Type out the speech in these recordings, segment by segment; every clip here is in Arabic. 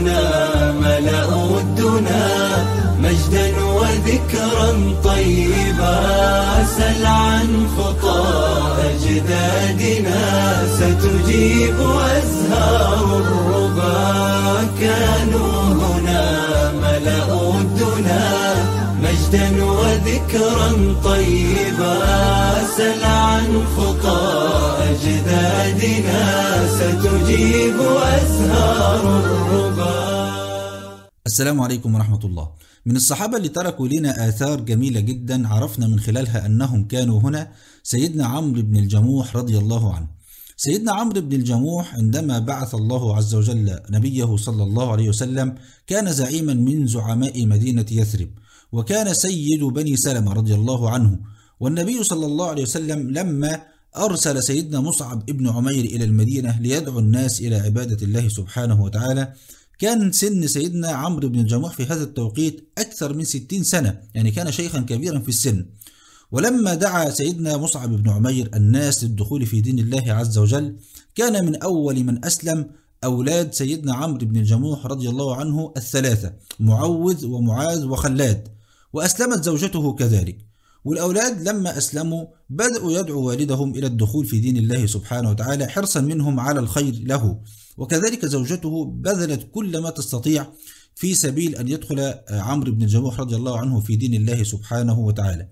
الدنا ملأوا الدنا مجدا وذكرا طيبا سل عن خطى أجدادنا ستجيب أزهار الربا كانوا هنا ملأوا الدنا مجدا وذكرا طيبا سل عن خطى أجدادنا ستجيب أزهار السلام عليكم ورحمة الله من الصحابة اللي تركوا لنا آثار جميلة جدا عرفنا من خلالها أنهم كانوا هنا سيدنا عمرو بن الجموح رضي الله عنه سيدنا عمرو بن الجموح عندما بعث الله عز وجل نبيه صلى الله عليه وسلم كان زعيما من زعماء مدينة يثرب وكان سيد بني سلمة رضي الله عنه والنبي صلى الله عليه وسلم لما أرسل سيدنا مصعب ابن عمير إلى المدينة ليدعو الناس إلى عبادة الله سبحانه وتعالى كان سن سيدنا عمرو بن الجموح في هذا التوقيت أكثر من ستين سنة يعني كان شيخا كبيرا في السن ولما دعا سيدنا مصعب بن عمير الناس للدخول في دين الله عز وجل كان من أول من أسلم أولاد سيدنا عمرو بن الجموح رضي الله عنه الثلاثة معوذ ومعاذ وخلاد وأسلمت زوجته كذلك والأولاد لما أسلموا بدأوا يدعو والدهم إلى الدخول في دين الله سبحانه وتعالى حرصا منهم على الخير له وكذلك زوجته بذلت كل ما تستطيع في سبيل أن يدخل آه، عمرو بن الجموح رضي الله عنه في دين الله سبحانه وتعالى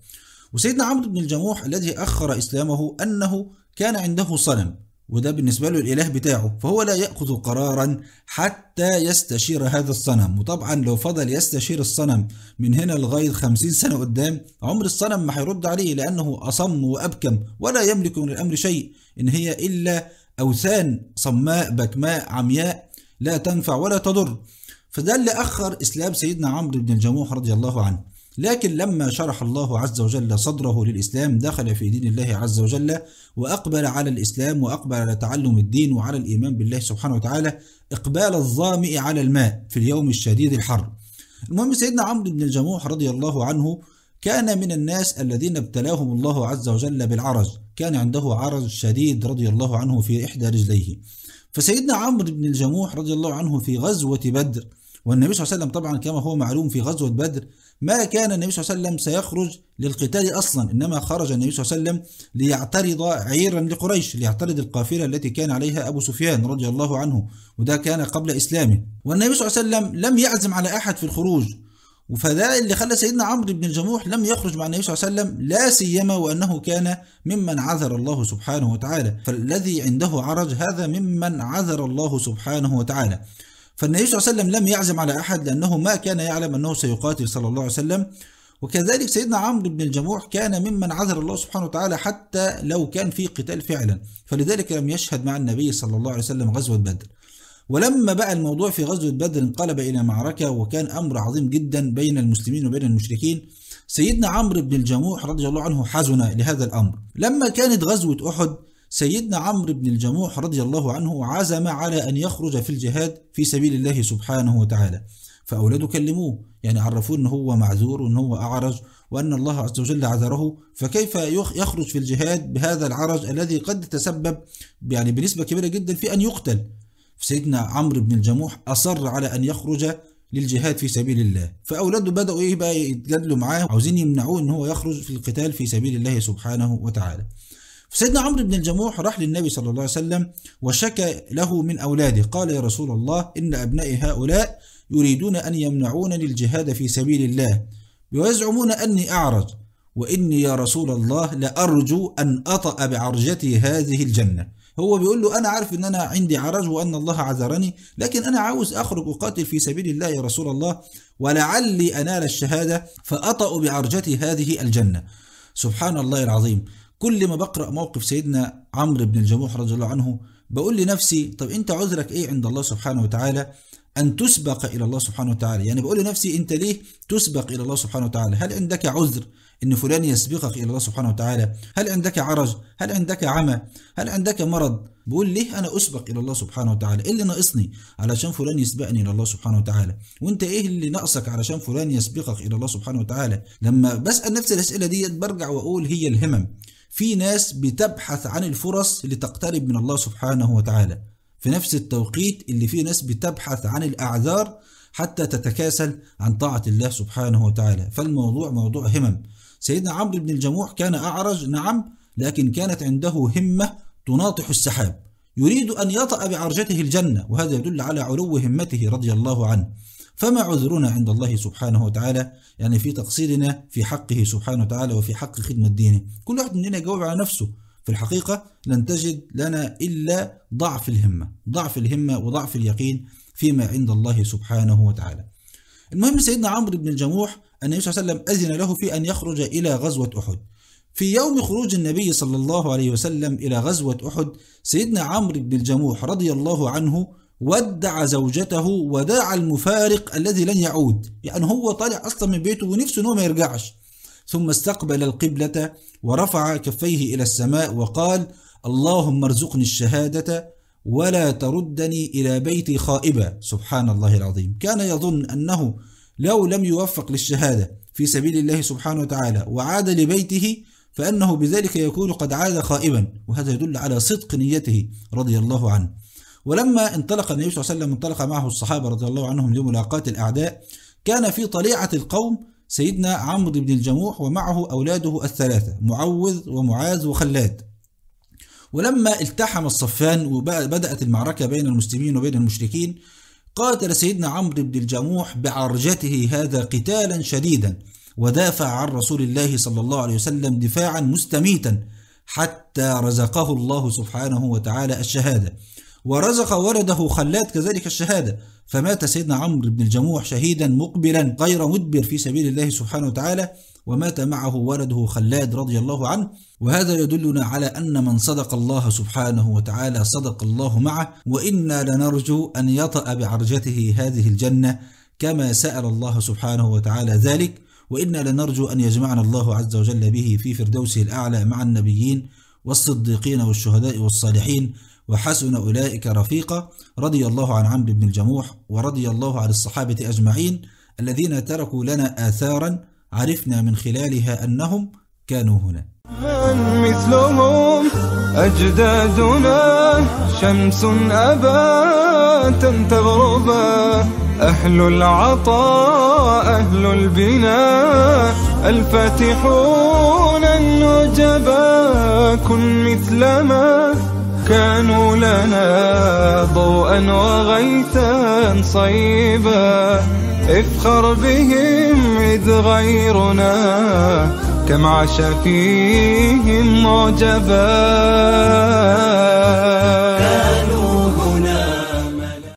وسيدنا عمرو بن الجموح الذي أخر إسلامه أنه كان عنده صنم وده بالنسبة له الإله بتاعه فهو لا يأخذ قرارا حتى يستشير هذا الصنم وطبعا لو فضل يستشير الصنم من هنا لغاية خمسين سنة قدام عمر الصنم ما هيرد عليه لأنه أصم وأبكم ولا يملك من الأمر شيء إن هي إلا أوثان صماء بكماء عمياء لا تنفع ولا تضر فده اللي أخر إسلام سيدنا عمرو بن الجموح رضي الله عنه لكن لما شرح الله عز وجل صدره للإسلام دخل في دين الله عز وجل وأقبل على الإسلام وأقبل على تعلم الدين وعلى الإيمان بالله سبحانه وتعالى إقبال الظامئ على الماء في اليوم الشديد الحر المهم سيدنا عمرو بن الجموح رضي الله عنه كان من الناس الذين ابتلاهم الله عز وجل بالعرج كان عنده عرج شديد رضي الله عنه في إحدى رجليه فسيدنا عمرو بن الجموح رضي الله عنه في غزوة بدر والنبي صلى الله عليه وسلم طبعا كما هو معلوم في غزوة بدر ما كان النبي صلى الله عليه وسلم سيخرج للقتال أصلا إنما خرج النبي صلى الله عليه وسلم ليعترض عيرا لقريش ليعترض القافلة التي كان عليها أبو سفيان رضي الله عنه وده كان قبل إسلامه والنبي صلى الله عليه وسلم لم يعزم على أحد في الخروج فده اللي خلى سيدنا عمرو بن الجموح لم يخرج مع النبي صلى الله عليه وسلم لا سيما وانه كان ممن عذر الله سبحانه وتعالى فالذي عنده عرج هذا ممن عذر الله سبحانه وتعالى فالنبي صلى الله عليه وسلم لم يعزم على احد لانه ما كان يعلم انه سيقاتل صلى الله عليه وسلم وكذلك سيدنا عمرو بن الجموح كان ممن عذر الله سبحانه وتعالى حتى لو كان في قتال فعلا فلذلك لم يشهد مع النبي صلى الله عليه وسلم غزوه بدر ولما بقى الموضوع في غزوة بدر انقلب إلى معركة وكان أمر عظيم جدا بين المسلمين وبين المشركين سيدنا عمرو بن الجموح رضي الله عنه حزن لهذا الأمر لما كانت غزوة أحد سيدنا عمرو بن الجموح رضي الله عنه عزم على أن يخرج في الجهاد في سبيل الله سبحانه وتعالى فأولاده كلموه يعني عرفوه ان هو معذور وان هو أعرج وأن الله عز وجل عذره فكيف يخرج في الجهاد بهذا العرج الذي قد تسبب يعني بنسبة كبيرة جدا في أن يقتل سيدنا عمرو بن الجموح أصر على أن يخرج للجهاد في سبيل الله فأولاده بدأوا إيه بقى يتجادلوا معاه عاوزين يمنعوه إن هو يخرج في القتال في سبيل الله سبحانه وتعالى فسيدنا عمرو بن الجموح راح للنبي صلى الله عليه وسلم وشكى له من أولاده قال يا رسول الله إن أبنائي هؤلاء يريدون أن يمنعونني الجهاد في سبيل الله ويزعمون أني أعرج وإني يا رسول الله لأرجو أن أطأ بعرجتي هذه الجنة هو بيقول له أنا عارف إن أنا عندي عرج وأن الله عذرني لكن أنا عاوز أخرج أقاتل في سبيل الله يا رسول الله ولعلي أنال الشهادة فأطأ بعرجتي هذه الجنة سبحان الله العظيم كل ما بقرأ موقف سيدنا عمرو بن الجموح رضي الله عنه بقول لنفسي طب أنت عذرك إيه عند الله سبحانه وتعالى أن تسبق إلى الله سبحانه وتعالى يعني بقول لنفسي أنت ليه تسبق إلى الله سبحانه وتعالى هل عندك عذر أن فلان يسبقك إلى الله سبحانه وتعالى هل عندك عرج هل عندك عمى هل عندك مرض بقول ليه أنا أسبق إلى الله سبحانه وتعالى إيه اللي ناقصني علشان فلان يسبقني إلى الله سبحانه وتعالى وأنت إيه اللي ناقصك علشان فلان يسبقك إلى الله سبحانه وتعالى لما بسأل نفسي الأسئلة ديت برجع وأقول هي الهمم في ناس بتبحث عن الفرص لتقترب من الله سبحانه وتعالى في نفس التوقيت اللي فيه ناس بتبحث عن الأعذار حتى تتكاسل عن طاعة الله سبحانه وتعالى فالموضوع موضوع همم سيدنا عمرو بن الجموح كان أعرج نعم لكن كانت عنده همة تناطح السحاب يريد أن يطأ بعرجته الجنة وهذا يدل على علو همته رضي الله عنه فما عذرنا عند الله سبحانه وتعالى يعني في تقصيرنا في حقه سبحانه وتعالى وفي حق خدمة دينه كل واحد مننا يجاوب على نفسه في الحقيقة لن تجد لنا إلا ضعف الهمة ضعف الهمة وضعف اليقين فيما عند الله سبحانه وتعالى المهم سيدنا عمرو بن الجموح أن النبي صلى الله عليه وسلم أذن له في أن يخرج إلى غزوة أحد في يوم خروج النبي صلى الله عليه وسلم إلى غزوة أحد سيدنا عمرو بن الجموح رضي الله عنه ودع زوجته وداع المفارق الذي لن يعود يعني هو طالع أصلا من بيته ونفسه أنه ما يرجعش ثم استقبل القبلة ورفع كفيه إلى السماء وقال اللهم ارزقني الشهادة ولا تردني إلى بيتي خائبا سبحان الله العظيم كان يظن أنه لو لم يوفق للشهادة في سبيل الله سبحانه وتعالى وعاد لبيته فأنه بذلك يكون قد عاد خائبا وهذا يدل على صدق نيته رضي الله عنه ولما انطلق النبي صلى الله عليه وسلم انطلق معه الصحابة رضي الله عنهم لملاقاة الأعداء كان في طليعة القوم سيدنا عمرو بن الجموح ومعه أولاده الثلاثة معوذ ومعاذ وخلاد ولما التحم الصفان وبدأت المعركة بين المسلمين وبين المشركين قاتل سيدنا عمرو بن الجموح بعرجته هذا قتالا شديدا ودافع عن رسول الله صلى الله عليه وسلم دفاعا مستميتا حتى رزقه الله سبحانه وتعالى الشهاده ورزق ولده خلاد كذلك الشهادة فمات سيدنا عمرو بن الجموح شهيدا مقبلا غير مدبر في سبيل الله سبحانه وتعالى ومات معه ولده خلاد رضي الله عنه وهذا يدلنا على أن من صدق الله سبحانه وتعالى صدق الله معه وإنا لنرجو أن يطأ بعرجته هذه الجنة كما سأل الله سبحانه وتعالى ذلك وإنا لنرجو أن يجمعنا الله عز وجل به في فردوسه الأعلى مع النبيين والصديقين والشهداء والصالحين وحسن أولئك رفيقا رضي الله عن عمرو بن الجموح ورضي الله عن الصحابة أجمعين الذين تركوا لنا آثارا عرفنا من خلالها أنهم كانوا هنا من مثلهم أجدادنا شمس أباتا تغربا أهل العطاء أهل البناء الفاتحون النجبا كن مثلما كانوا لنا ضوءا وغيثا صيبا افخر بهم إذ غيرنا كم عاش فيهم معجبا كانوا